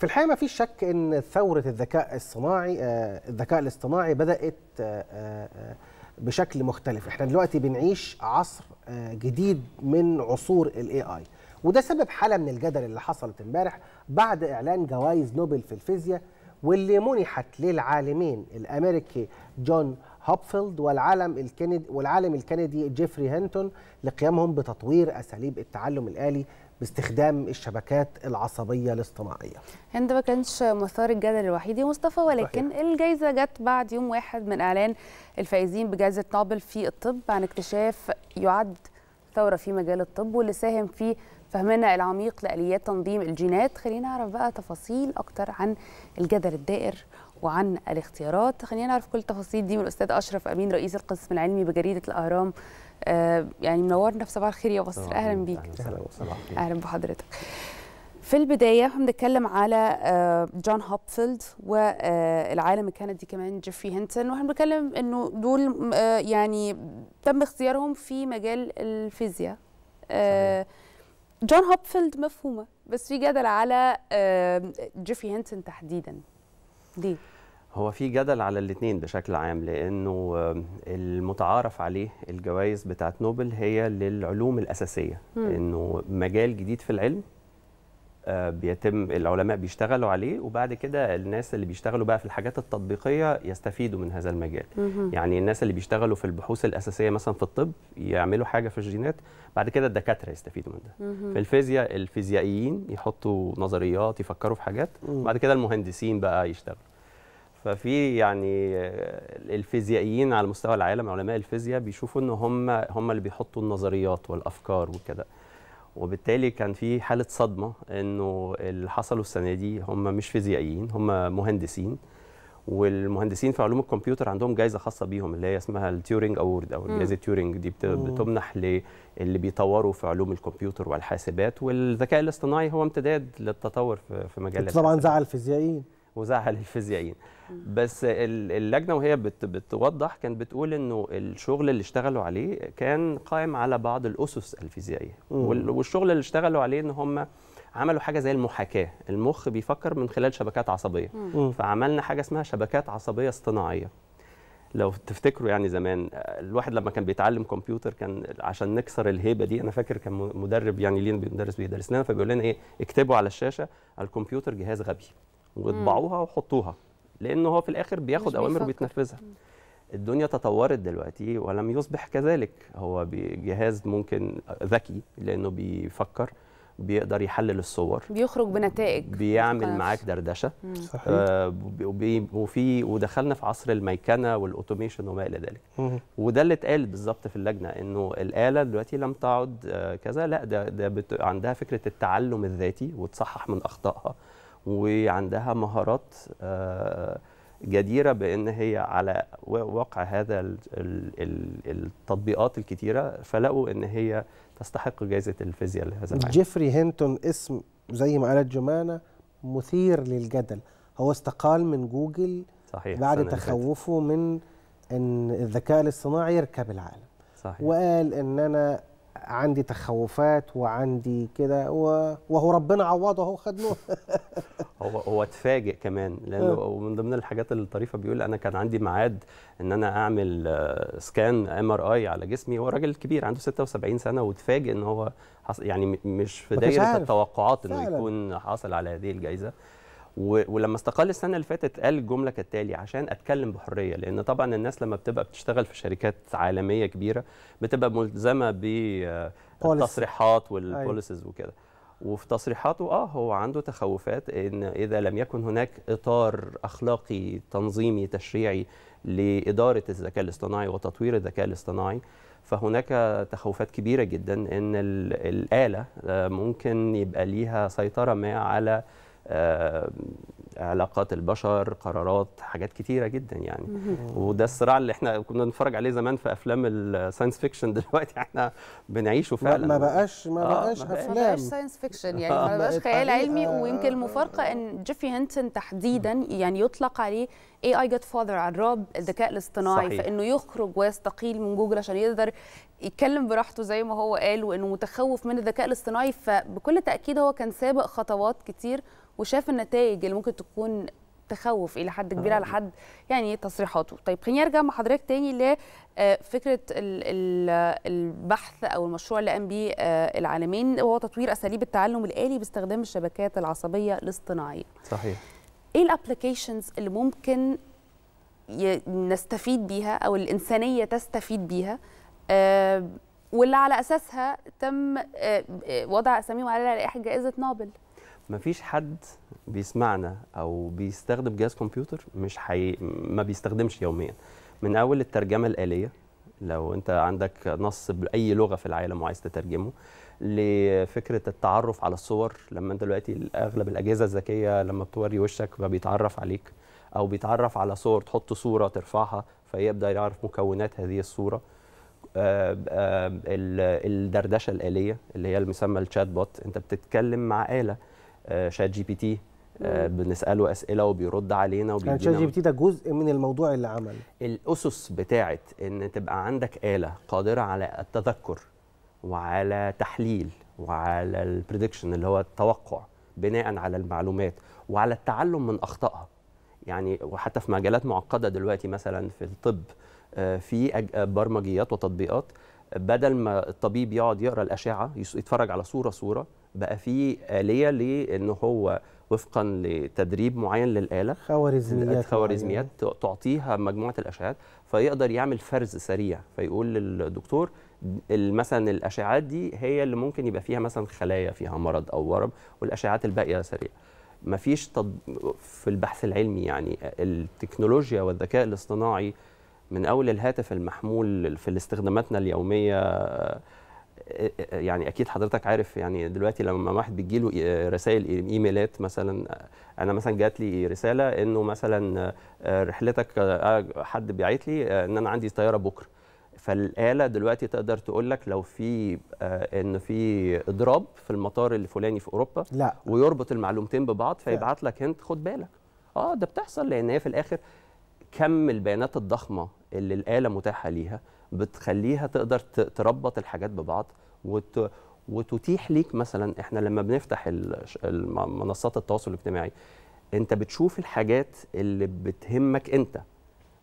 في الحقيقه ما فيش شك ان ثوره الذكاء الصناعي آه، الذكاء الاصطناعي بدات آه، آه، بشكل مختلف احنا دلوقتي بنعيش عصر جديد من عصور الاي اي وده سبب حاله من الجدل اللي حصلت امبارح بعد اعلان جوائز نوبل في الفيزياء واللي منحت للعالمين الامريكي جون هوبفيلد والعالم الكندي والعالم الكندي جيفري هنتون لقيامهم بتطوير اساليب التعلم الالي باستخدام الشبكات العصبيه الاصطناعيه. هند ما كانش مثار الجدل الوحيد يا مصطفى ولكن صحيح. الجائزه جت بعد يوم واحد من اعلان الفائزين بجائزه نوبل في الطب عن اكتشاف يعد ثوره في مجال الطب واللي ساهم في فهمنا العميق لاليات تنظيم الجينات خلينا نعرف بقى تفاصيل اكتر عن الجدل الدائر وعن الاختيارات خلينا نعرف كل التفاصيل دي من الاستاذ اشرف امين رئيس القسم العلمي بجريده الاهرام آه، يعني منورنا في صباح الخير يا بصر اهلا بيك اهلا بحضرتك في البدايه هنتكلم على آه، جون هوبفيلد والعالم آه، الكندي كمان جيفري هينتون وهنتكلم انه دول يعني تم اختيارهم في مجال الفيزياء جون هوبفيلد مفهومه بس في جدل على جيفري هينتون تحديدا ليه هو في جدل على الاثنين بشكل عام لانه المتعارف عليه الجوائز بتاعه نوبل هي للعلوم الاساسيه م. انه مجال جديد في العلم آه، بيتم العلماء بيشتغلوا عليه وبعد كده الناس اللي بيشتغلوا بقى في الحاجات التطبيقيه يستفيدوا من هذا المجال مم. يعني الناس اللي بيشتغلوا في البحوث الاساسيه مثلا في الطب يعملوا حاجه في الجينات بعد كده الدكاتره يستفيدوا من ده مم. في الفيزياء الفيزيائيين يحطوا نظريات يفكروا في حاجات بعد كده المهندسين بقى يشتغلوا ففي يعني الفيزيائيين على مستوى العالم علماء الفيزياء بيشوفوا ان هم هم اللي بيحطوا النظريات والافكار وكده وبالتالي كان في حاله صدمه انه اللي حصلوا السنه دي هم مش فيزيائيين هم مهندسين والمهندسين في علوم الكمبيوتر عندهم جائزه خاصه بيهم اللي هي اسمها التيورينج اوورد او جائزه تيورينج دي بتمنح للي بيطوروا في علوم الكمبيوتر والحاسبات والذكاء الاصطناعي هو امتداد للتطور في مجال طبعا زعل الفيزيائيين وزعل الفيزيائيين بس اللجنه وهي بتوضح كانت بتقول انه الشغل اللي اشتغلوا عليه كان قائم على بعض الاسس الفيزيائيه والشغل اللي اشتغلوا عليه ان هم عملوا حاجه زي المحاكاه المخ بيفكر من خلال شبكات عصبيه فعملنا حاجه اسمها شبكات عصبيه اصطناعيه لو تفتكروا يعني زمان الواحد لما كان بيتعلم كمبيوتر كان عشان نكسر الهيبه دي انا فاكر كان مدرب يعني لينا بيدرس بيدرسنا فبيقول لنا ايه اكتبوا على الشاشه الكمبيوتر جهاز غبي واطبعوها وحطوها لان هو في الاخر بياخد اوامر وبيتنفذها الدنيا تطورت دلوقتي ولم يصبح كذلك هو جهاز ممكن ذكي لانه بيفكر بيقدر يحلل الصور بيخرج بنتائج بيعمل معاك دردشه صحيح آه وفي ودخلنا في عصر الميكنه والاوتوميشن وما الى ذلك وده اللي اتقال بالظبط في اللجنه انه الاله دلوقتي لم تعد آه كذا لا ده ده عندها فكره التعلم الذاتي وتصحح من اخطائها وعندها مهارات آه، جديرة بأن هي على واقع هذا التطبيقات الكتيرة فلقوا أن هي تستحق جائزة الفيزياء لهذا العام جيفري هينتون اسم زي ما قالت جمانة مثير للجدل هو استقال من جوجل صحيح بعد تخوفه من أن الذكاء الاصطناعي يركب العالم صحيح. وقال أن أنا عندي تخوفات وعندي كده وهو ربنا عوضه اهو خد نور هو هو اتفاجئ كمان لانه آه. من ضمن الحاجات الطريفه بيقول انا كان عندي ميعاد ان انا اعمل سكان ام ار اي على جسمي هو راجل كبير عنده 76 سنه واتفاجئ ان هو يعني مش في دايره التوقعات انه يكون حاصل على هذه الجائزه ولما استقال السنه اللي فاتت قال الجمله كالتالي عشان اتكلم بحريه لان طبعا الناس لما بتبقى بتشتغل في شركات عالميه كبيره بتبقى ملزمه بالتصريحات أيوه. والبوليسز وكده وفي تصريحاته اه هو عنده تخوفات ان اذا لم يكن هناك اطار اخلاقي تنظيمي تشريعي لاداره الذكاء الاصطناعي وتطوير الذكاء الاصطناعي فهناك تخوفات كبيره جدا ان الاله آه، ممكن يبقى ليها سيطره ما على آه، علاقات البشر قرارات حاجات كتيره جدا يعني وده الصراع اللي احنا كنا بنتفرج عليه زمان في افلام الساينس فيكشن دلوقتي احنا بنعيشه فعلا ما بقاش ما آه، بقاش آه ما افلام ما بقاش ساينس فيكشن يعني آه. ما بقاش خيال علمي ويمكن المفارقه ان جيفي هنتن تحديدا يعني يطلق عليه اي اي جت فاذر على الذكاء الاصطناعي صحيح. فانه يخرج ويستقيل من جوجل عشان يقدر يتكلم براحته زي ما هو قال وانه متخوف من الذكاء الاصطناعي فبكل تاكيد هو كان سابق خطوات كتير وشاف النتائج اللي ممكن تكون تخوف الى حد كبير على آه. حد يعني تصريحاته طيب خليني ارجع مع حضرتك تاني لفكره آه، البحث او المشروع اللي قام بيه آه، العالمين وهو تطوير اساليب التعلم الالي باستخدام الشبكات العصبيه الاصطناعيه صحيح ايه الابلكيشنز اللي ممكن نستفيد بيها او الانسانيه تستفيد بيها واللي على اساسها تم وضع اساميهم على لائحه جائزه نوبل مفيش حد بيسمعنا او بيستخدم جهاز كمبيوتر مش حي... ما بيستخدمش يوميا من اول الترجمه الاليه لو انت عندك نص باي لغه في العالم وعايز تترجمه لفكره التعرف على الصور لما انت دلوقتي اغلب الاجهزه الذكيه لما بتوري وشك فبيتعرف عليك او بيتعرف على صور تحط صوره ترفعها فيبدا يعرف مكونات هذه الصوره آآ آه، آآ آه، الدردشه الاليه اللي هي المسمى الشات بوت انت بتتكلم مع اله آه، شات جي بي تي آه، بنساله اسئله وبيرد علينا وبيدينا يعني شات جي بي تي ده جزء من الموضوع اللي عمل الاسس بتاعه ان تبقى عندك اله قادره على التذكر وعلى تحليل وعلى البريدكشن اللي هو التوقع بناء على المعلومات وعلى التعلم من اخطائها يعني وحتى في مجالات معقده دلوقتي مثلا في الطب آه، في برمجيات وتطبيقات بدل ما الطبيب يقعد يقرا الاشعه يتفرج على صوره صوره بقى في آلية لأن هو وفقا لتدريب معين للآلة خوارزميات خوارزميات تعطيها مجموعة الأشعات فيقدر يعمل فرز سريع فيقول للدكتور مثلا الأشعات دي هي اللي ممكن يبقى فيها مثلا خلايا فيها مرض أو ورم والأشعات الباقية سريعة مفيش تض... في البحث العلمي يعني التكنولوجيا والذكاء الاصطناعي من أول الهاتف المحمول في استخداماتنا اليومية يعني اكيد حضرتك عارف يعني دلوقتي لما واحد بيجي له رسائل ايميلات مثلا انا مثلا جات لي رساله انه مثلا آه، رحلتك آه، حد بيعيط لي آه، ان انا عندي طياره بكره فالاله دلوقتي تقدر تقول لك لو في ان في اضراب في المطار الفلاني في اوروبا لا ويربط المعلومتين ببعض فيبعت لك انت خد بالك اه ده بتحصل لان هي في الاخر كم البيانات الضخمه اللي الاله متاحه ليها بتخليها تقدر تربط الحاجات ببعض وت... وتتيح ليك مثلا احنا لما بنفتح منصات التواصل الاجتماعي انت بتشوف الحاجات اللي بتهمك انت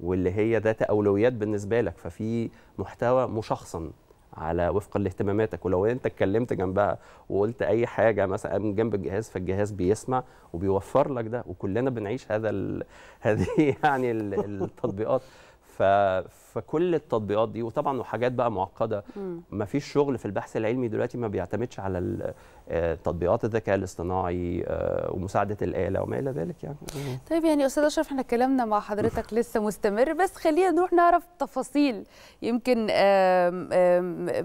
واللي هي ذات اولويات بالنسبه لك ففي محتوى مشخصن على وفقا لاهتماماتك ولو انت اتكلمت جنبها وقلت اي حاجه مثلا من جنب الجهاز فالجهاز بيسمع وبيوفر لك ده وكلنا بنعيش هذا هذه يعني التطبيقات فكل التطبيقات دي وطبعا وحاجات بقى معقده ما فيش شغل في البحث العلمي دلوقتي ما بيعتمدش على آه، تطبيقات الذكاء الاصطناعي آه، ومساعده الاله وما الى ذلك يعني طيب يعني استاذ اشرف احنا كلامنا مع حضرتك لسه مستمر بس خلينا نروح نعرف تفاصيل يمكن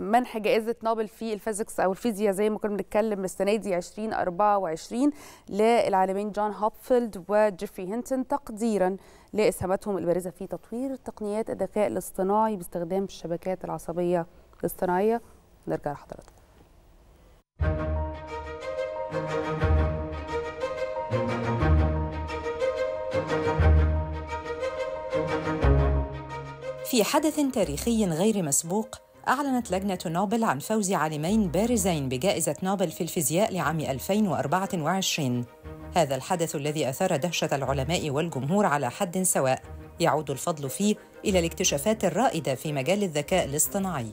منح جائزه نوبل في الفيزيكس او الفيزياء زي ما كنا بنتكلم السنه دي 2024 للعالمين جون هوبفيلد وجيفري هينتون تقديرا لاسهاماتهم البارزه في تطوير تقنيات الذكاء الاصطناعي باستخدام الشبكات العصبيه الاصطناعيه نرجع لحضرتك في حدث تاريخي غير مسبوق أعلنت لجنة نوبل عن فوز عالمين بارزين بجائزة نوبل في الفيزياء لعام 2024 هذا الحدث الذي أثار دهشة العلماء والجمهور على حد سواء يعود الفضل فيه إلى الاكتشافات الرائدة في مجال الذكاء الاصطناعي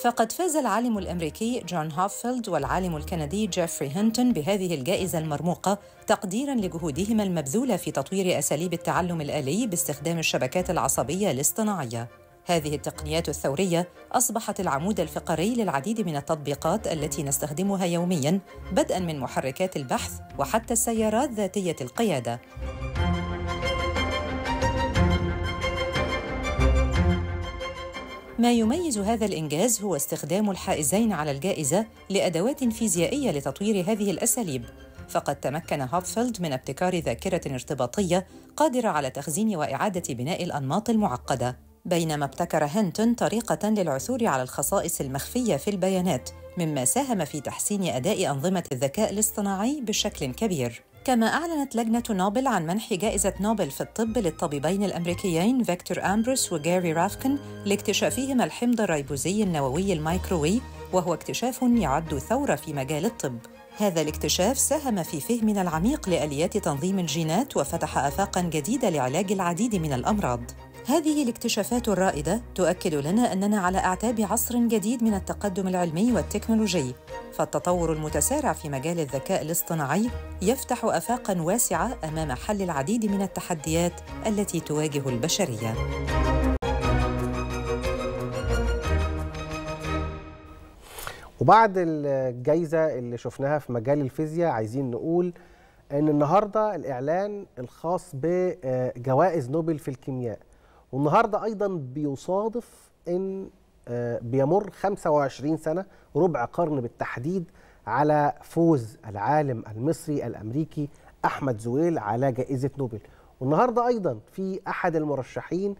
فقد فاز العالم الامريكي جون هوفيلد والعالم الكندي جيفري هنتون بهذه الجائزه المرموقه تقديرا لجهودهما المبذوله في تطوير اساليب التعلم الالي باستخدام الشبكات العصبيه الاصطناعيه. هذه التقنيات الثوريه اصبحت العمود الفقري للعديد من التطبيقات التي نستخدمها يوميا بدءا من محركات البحث وحتى السيارات ذاتيه القياده. ما يميز هذا الإنجاز هو استخدام الحائزين على الجائزة لأدوات فيزيائية لتطوير هذه الأساليب فقد تمكن هابفيلد من ابتكار ذاكرة ارتباطية قادرة على تخزين وإعادة بناء الأنماط المعقدة بينما ابتكر هنتون طريقة للعثور على الخصائص المخفية في البيانات مما ساهم في تحسين أداء أنظمة الذكاء الاصطناعي بشكل كبير كما أعلنت لجنة نوبل عن منح جائزة نوبل في الطب للطبيبين الأمريكيين فيكتور أمبروس وجاري رافكن لاكتشافهما الحمض الريبوزي النووي الميكروي وهو اكتشاف يعد ثورة في مجال الطب هذا الاكتشاف ساهم في فهمنا العميق لآليات تنظيم الجينات وفتح آفاقاً جديدة لعلاج العديد من الأمراض هذه الاكتشافات الرائدة تؤكد لنا أننا على أعتاب عصر جديد من التقدم العلمي والتكنولوجي، فالتطور المتسارع في مجال الذكاء الاصطناعي يفتح آفاقًا واسعة أمام حل العديد من التحديات التي تواجه البشرية. وبعد الجائزة اللي شفناها في مجال الفيزياء عايزين نقول ان النهارده الاعلان الخاص بجوائز نوبل في الكيمياء والنهارده ايضا بيصادف ان آه، بيمر 25 سنه ربع قرن بالتحديد على فوز العالم المصري الامريكي احمد زويل على جائزه نوبل والنهارده ايضا في احد المرشحين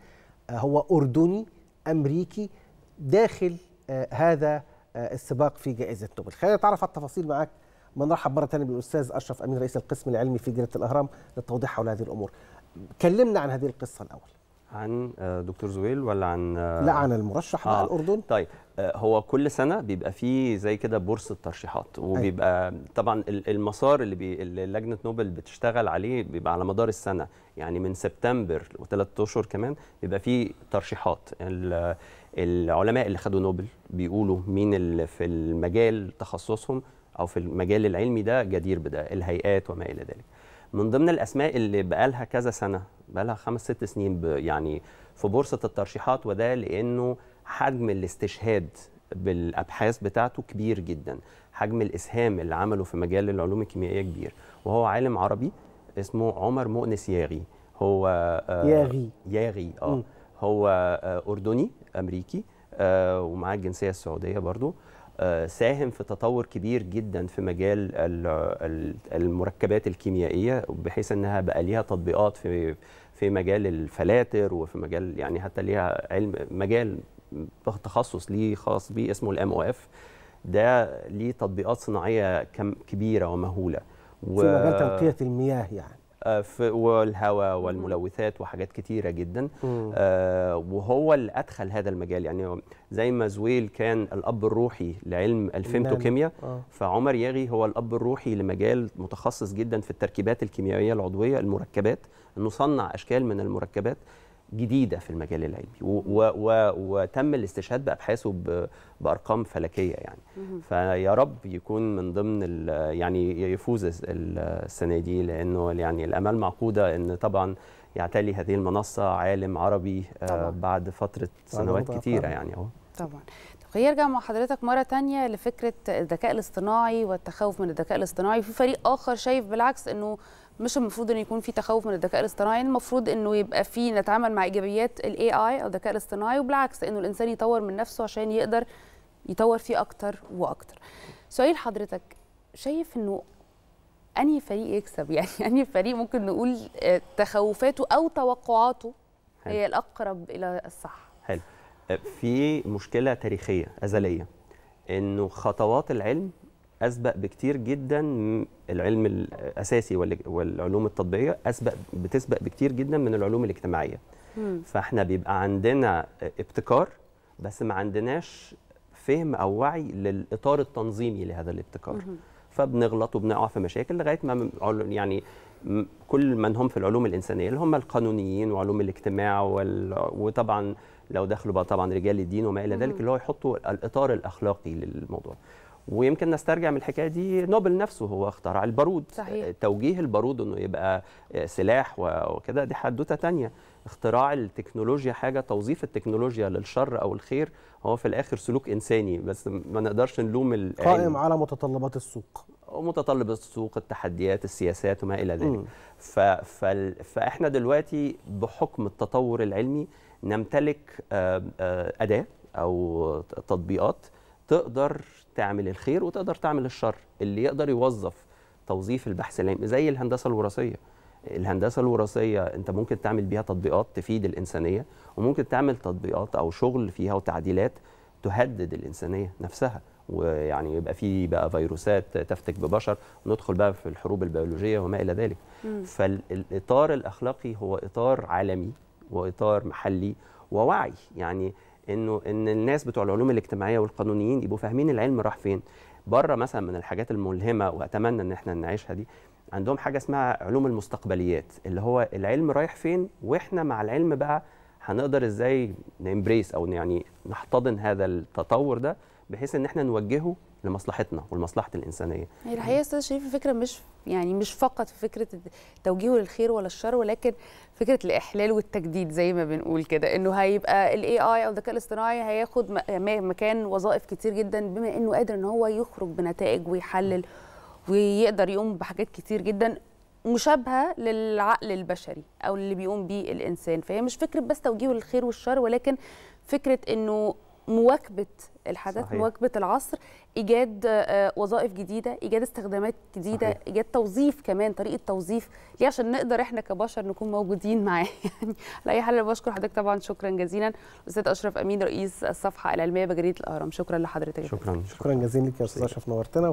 آه، هو اردني امريكي داخل آه، هذا السباق في جائزه نوبل خلينا نتعرف على التفاصيل معاك بنرحب مره ثانيه بالاستاذ اشرف امين رئيس القسم العلمي في جريده الاهرام للتوضيح حول هذه الامور كلمنا عن هذه القصه الاول عن آه، دكتور زويل ولا عن آه، لا عن المرشح آه. بقى الاردن طيب آه، هو كل سنه بيبقى فيه زي كده بورصه ترشيحات وبيبقى أيه. طبعا المسار اللي, بي اللي لجنه نوبل بتشتغل عليه بيبقى على مدار السنه يعني من سبتمبر وثلاث اشهر كمان بيبقى فيه ترشيحات العلماء اللي خدوا نوبل بيقولوا مين اللي في المجال تخصصهم او في المجال العلمي ده جدير بده الهيئات وما الى ذلك من ضمن الاسماء اللي بقالها كذا سنه بقالها خمس ست سنين يعني في بورصه الترشيحات وده لانه حجم الاستشهاد بالابحاث بتاعته كبير جدا حجم الاسهام اللي عمله في مجال العلوم الكيميائيه كبير وهو عالم عربي اسمه عمر مؤنس ياغي هو آه، ياغي ياغي اه هو آه، اردني امريكي آه، ومعاه الجنسيه السعوديه برضو آه آه، ساهم في تطور كبير جدا في مجال المركبات الكيميائيه بحيث انها بقى ليها تطبيقات في في مجال الفلاتر وفي مجال يعني حتى ليها علم مجال تخصص ليه خاص بيه اسمه الام او اف ده ليه تطبيقات صناعيه كبيره ومهوله و... في مجال تنقيه المياه يعني آه، والهواء والملوثات وحاجات كتيرة جدا آه، وهو اللي أدخل هذا المجال يعني زي ما زويل كان الأب الروحي لعلم الفيمتوكيمياء آه. فعمر ياغي هو الأب الروحي لمجال متخصص جدا في التركيبات الكيميائية العضوية المركبات نصنع أشكال من المركبات جديده في المجال العلمي وتم الاستشهاد بابحاثه بارقام فلكيه يعني فيا رب يكون من ضمن يعني يفوز السنه دي لانه يعني الامال معقوده ان طبعا يعتلي هذه المنصه عالم عربي آه، طبعا. بعد فتره سنوات كتيره يعني اهو طبعا خلينا نرجع مع حضرتك مره تانية لفكره الذكاء الاصطناعي والتخوف من الذكاء الاصطناعي في فريق اخر شايف بالعكس انه مش المفروض ان يكون في تخوف من الذكاء الاصطناعي المفروض انه يبقى في نتعامل مع ايجابيات الاي اي او الذكاء الاصطناعي وبالعكس انه الانسان يطور من نفسه عشان يقدر يطور فيه اكتر واكتر سؤال حضرتك شايف انه انهي فريق يكسب يعني انهي فريق ممكن نقول آه، تخوفاته او توقعاته هي الاقرب الى الصح في مشكله تاريخيه ازليه انه خطوات العلم اسبق بكتير جدا العلم الاساسي والعلوم التطبيقيه اسبق بتسبق بكتير جدا من العلوم الاجتماعيه مم. فاحنا بيبقى عندنا ابتكار بس ما عندناش فهم او وعي للاطار التنظيمي لهذا الابتكار مم. فبنغلط وبنقع في مشاكل لغايه ما يعني كل من هم في العلوم الانسانيه اللي هم القانونيين وعلوم الاجتماع وطبعا لو دخلوا بقى طبعا رجال الدين وما الى ذلك اللي هو يحطوا الاطار الاخلاقي للموضوع ويمكن نسترجع من الحكايه دي نوبل نفسه هو اخترع البارود صحيح. توجيه البارود انه يبقى سلاح وكده دي حدوته تانية اختراع التكنولوجيا حاجه توظيف التكنولوجيا للشر او الخير هو في الاخر سلوك انساني بس ما نقدرش نلوم قائم على متطلبات السوق متطلبات السوق التحديات السياسات وما الى ذلك ف... ف... فاحنا دلوقتي بحكم التطور العلمي نمتلك آه، آه، اداه او تطبيقات تقدر تعمل الخير وتقدر تعمل الشر اللي يقدر يوظف توظيف البحث العلمي زي الهندسه الوراثيه الهندسه الوراثيه انت ممكن تعمل بيها تطبيقات تفيد الانسانيه وممكن تعمل تطبيقات او شغل فيها وتعديلات تهدد الانسانيه نفسها ويعني يبقى في بقى فيروسات تفتك ببشر ندخل بقى في الحروب البيولوجيه وما الى ذلك مم. فالاطار الاخلاقي هو اطار عالمي واطار محلي ووعي يعني انه ان الناس بتوع العلوم الاجتماعيه والقانونيين يبقوا فاهمين العلم راح فين بره مثلا من الحاجات الملهمه واتمنى ان احنا نعيشها دي عندهم حاجه اسمها علوم المستقبليات اللي هو العلم رايح فين واحنا مع العلم بقى هنقدر ازاي نمبريس او يعني نحتضن هذا التطور ده بحيث ان احنا نوجهه لمصلحتنا ولمصلحه الانسانيه هي يعني الحقيقه يا استاذ شريف الفكره مش يعني مش فقط في فكره توجيهه للخير ولا الشر ولكن فكره الاحلال والتجديد زي ما بنقول كده انه هيبقى الاي اي او الذكاء الاصطناعي هياخد مكان وظائف كتير جدا بما انه قادر ان هو يخرج بنتائج ويحلل ويقدر يقوم بحاجات كتير جدا مشابهه للعقل البشري او اللي بيقوم بيه الانسان فهي مش فكره بس توجيهه للخير والشر ولكن فكره انه مواكبه الحدث صحيح. مواكبه العصر ايجاد آه، وظائف جديده ايجاد استخدامات جديده صحيح. ايجاد توظيف كمان طريقه توظيف ليه عشان نقدر احنا كبشر نكون موجودين معاه يعني على اي حال انا بشكر حضرتك طبعا شكرا جزيلا استاذ اشرف امين رئيس الصفحه العلميه بجريده الاهرام شكرا لحضرتك شكرا شكرا جزيلا لك يا استاذ اشرف نورتنا